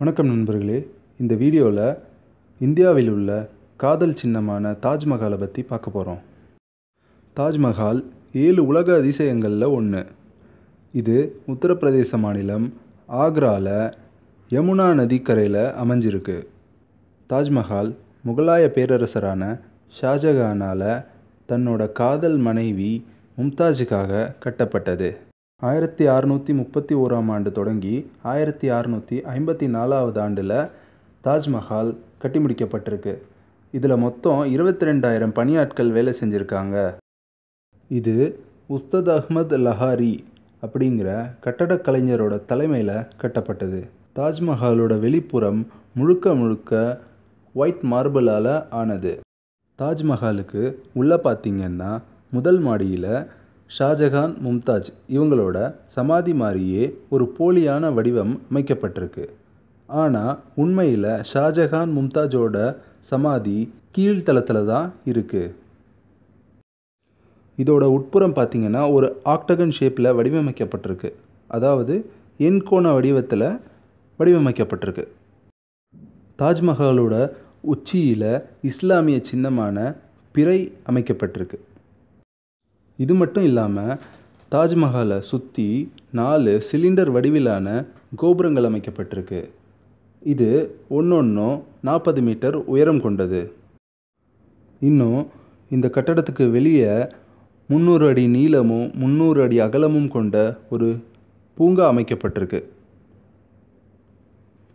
வணக்கம் நண்பர்களே இந்த வீடியோவில் இந்தியாவில் உள்ள காதல் சின்னமான தாஜ்மஹாலை பற்றி பார்க்க போகிறோம் தாஜ்மஹால் ஏழு உலக அதிசயங்களில் ஒன்று இது உத்தரப்பிரதேச மாநிலம் ஆக்ராவில் யமுனா நதிக்கரையில் அமைஞ்சிருக்கு தாஜ்மஹால் முகலாய பேரரசரான ஷாஜகானால் தன்னோட காதல் மனைவி மும்தாஜுக்காக கட்டப்பட்டது ஆயிரத்தி அறுநூற்றி முப்பத்தி ஓராம் ஆண்டு தொடங்கி ஆயிரத்தி அறுநூற்றி ஐம்பத்தி நாலாவது ஆண்டில் தாஜ்மஹால் கட்டி முடிக்கப்பட்டிருக்கு இதில் மொத்தம் இருபத்தி ரெண்டாயிரம் பணியாட்கள் வேலை செஞ்சுருக்காங்க இது உஸ்தத் அஹ்மத் லஹாரி அப்படிங்கிற கட்டடக்கலைஞரோட தலைமையில் கட்டப்பட்டது தாஜ்மஹாலோட வெளிப்புறம் முழுக்க முழுக்க ஒயிட் மார்பிளால் ஆனது தாஜ்மஹாலுக்கு உள்ளே பார்த்தீங்கன்னா முதல் மாடியில் ஷாஜஹான் மும்தாஜ் இவங்களோட சமாதி மாதிரியே ஒரு போலியான வடிவம் அமைக்கப்பட்டிருக்கு ஆனால் உண்மையில் ஷாஜஹான் மும்தாஜோட சமாதி கீழ்த்தளத்தில் தான் இருக்குது இதோட உட்புறம் பார்த்திங்கன்னா ஒரு ஆக்டகன் ஷேப்பில் வடிவமைக்கப்பட்டிருக்கு அதாவது என்கோண வடிவத்தில் வடிவமைக்கப்பட்டிருக்கு தாஜ்மஹாலோட உச்சியில் இஸ்லாமிய சின்னமான பிறை அமைக்கப்பட்டிருக்கு இது மட்டும் இல்லாமல் தாஜ்மஹாலை சுற்றி நாலு சிலிண்டர் வடிவிலான கோபுரங்கள் அமைக்கப்பட்டிருக்கு இது ஒன்றொன்றும் நாற்பது மீட்டர் உயரம் கொண்டது இன்னும் இந்த கட்டடத்துக்கு வெளியே முந்நூறு அடி நீளமும் முந்நூறு அடி அகலமும் கொண்ட ஒரு பூங்கா அமைக்கப்பட்டிருக்கு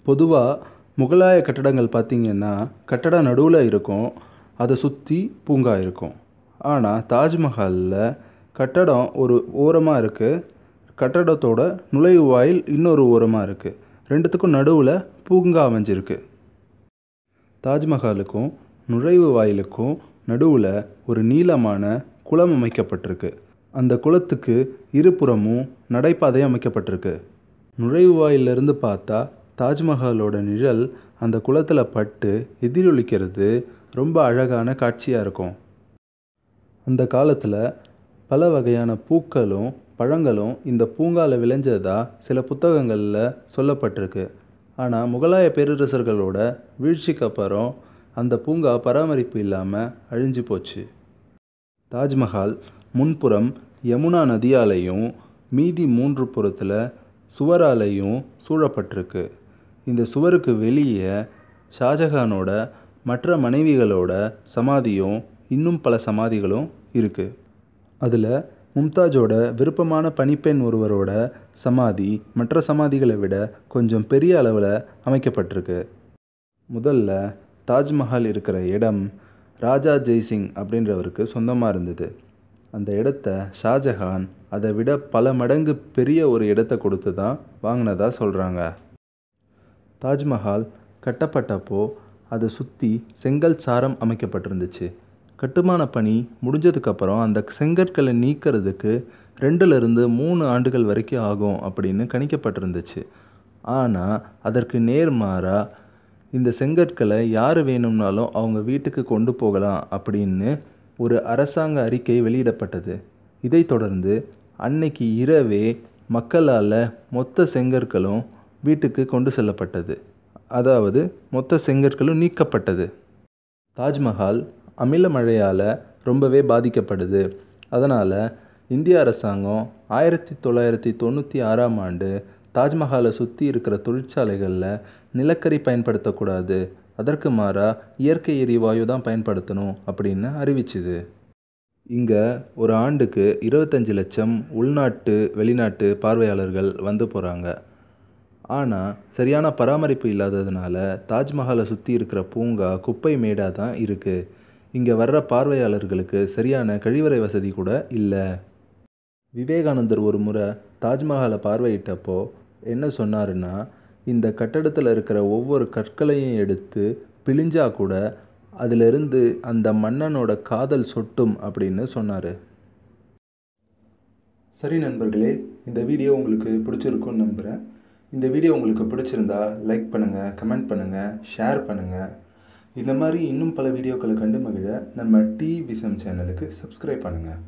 பொதுவாக முகலாய கட்டடங்கள் பார்த்திங்கன்னா கட்டடம் நடுவில் இருக்கும் அதை சுற்றி பூங்கா இருக்கும் ஆனால் தாஜ்மஹாலில் கட்டடம் ஒரு ஓரமாக இருக்குது கட்டடத்தோட நுழைவு வாயில் இன்னொரு ஓரமாக இருக்குது ரெண்டுத்துக்கும் நடுவில் பூங்கா அமைஞ்சிருக்கு தாஜ்மஹாலுக்கும் நுழைவு வாயிலுக்கும் நடுவில் ஒரு நீளமான குளம் அமைக்கப்பட்டிருக்கு அந்த குளத்துக்கு இருபுறமும் நடைபாதை அமைக்கப்பட்டிருக்கு நுழைவு வாயிலிருந்து பார்த்தா தாஜ்மஹாலோட நிழல் அந்த குளத்தில் பட்டு எதிரொலிக்கிறது ரொம்ப அழகான காட்சியாக இருக்கும் அந்த காலத்தில் பல வகையான பூக்களும் பழங்களும் இந்த பூங்காவில் விளைஞ்சதாக சில புத்தகங்களில் சொல்லப்பட்டிருக்கு ஆனால் முகலாய பேரரசர்களோட வீழ்ச்சிக்கு அப்புறம் அந்த பூங்கா பராமரிப்பு இல்லாமல் அழிஞ்சு போச்சு தாஜ்மஹால் முன்புறம் யமுனா நதியாலையும் மீதி மூன்று புறத்தில் சுவராலையும் சூழப்பட்டிருக்கு இந்த சுவருக்கு வெளியே ஷாஜஹானோட மற்ற மனைவிகளோட சமாதியும் இன்னும் பல சமாதிகளும் இருக்குது அதில் மும்தாஜோட விருப்பமான பணிப்பெண் ஒருவரோட சமாதி மற்ற சமாதிகளை விட கொஞ்சம் பெரிய அளவில் அமைக்கப்பட்டிருக்கு முதல்ல தாஜ்மஹால் இருக்கிற இடம் ராஜா ஜெய்சிங் அப்படின்றவருக்கு சொந்தமாக இருந்தது அந்த இடத்த ஷாஜஹான் அதை விட பல மடங்கு பெரிய ஒரு இடத்த கொடுத்து தான் வாங்கினதாக சொல்கிறாங்க தாஜ்மஹால் கட்டப்பட்டப்போ அதை சுற்றி செங்கல் சாரம் அமைக்கப்பட்டிருந்துச்சு கட்டுமான பணி முடிஞ்சதுக்கப்புறம் அந்த செங்கற்களை நீக்கிறதுக்கு ரெண்டுலேருந்து மூணு ஆண்டுகள் வரைக்கும் ஆகும் அப்படின்னு கணிக்கப்பட்டிருந்துச்சு ஆனால் அதற்கு நேர்மாறாக இந்த செங்கற்களை யார் வேணும்னாலும் அவங்க வீட்டுக்கு கொண்டு போகலாம் அப்படின்னு ஒரு அரசாங்க அறிக்கை வெளியிடப்பட்டது இதைத் தொடர்ந்து அன்னைக்கு இரவே மக்களால் மொத்த செங்கற்களும் வீட்டுக்கு கொண்டு செல்லப்பட்டது அதாவது மொத்த செங்கற்களும் நீக்கப்பட்டது தாஜ்மஹால் அமில மழையால் ரொம்பவே பாதிக்கப்படுது அதனால் இந்திய அரசாங்கம் ஆயிரத்தி தொள்ளாயிரத்தி தொண்ணூற்றி ஆறாம் ஆண்டு தாஜ்மஹாலை சுற்றி இருக்கிற தொழிற்சாலைகளில் நிலக்கரி பயன்படுத்தக்கூடாது அதற்கு மாறாக இயற்கை எரிவாயு தான் பயன்படுத்தணும் அப்படின்னு அறிவிச்சுது இங்கே ஒரு ஆண்டுக்கு இருபத்தஞ்சி லட்சம் உள்நாட்டு வெளிநாட்டு பார்வையாளர்கள் வந்து போகிறாங்க ஆனால் சரியான பராமரிப்பு இல்லாததுனால தாஜ்மஹாலை சுற்றி இருக்கிற பூங்கா குப்பை மேடாக தான் இருக்குது இங்கே வர்ற பார்வையாளர்களுக்கு சரியான கழிவறை வசதி கூட இல்லை விவேகானந்தர் ஒரு முறை தாஜ்மஹாலை பார்வையிட்டப்போ என்ன சொன்னாருன்னா இந்த கட்டடத்தில் இருக்கிற ஒவ்வொரு கற்களையும் எடுத்து பிழிஞ்சா கூட அதிலிருந்து அந்த மன்னனோட காதல் சொட்டும் அப்படின்னு சொன்னார் சரி நண்பர்களே இந்த வீடியோ உங்களுக்கு பிடிச்சிருக்கும்னு நம்புகிறேன் இந்த வீடியோ உங்களுக்கு பிடிச்சிருந்தா லைக் பண்ணுங்கள் கமெண்ட் பண்ணுங்கள் ஷேர் பண்ணுங்கள் இந்த மாதிரி இன்னும் பல வீடியோக்களை கண்டு மகிழ நம்ம டி விசம் சேனலுக்கு சப்ஸ்கிரைப் பண்ணுங்கள்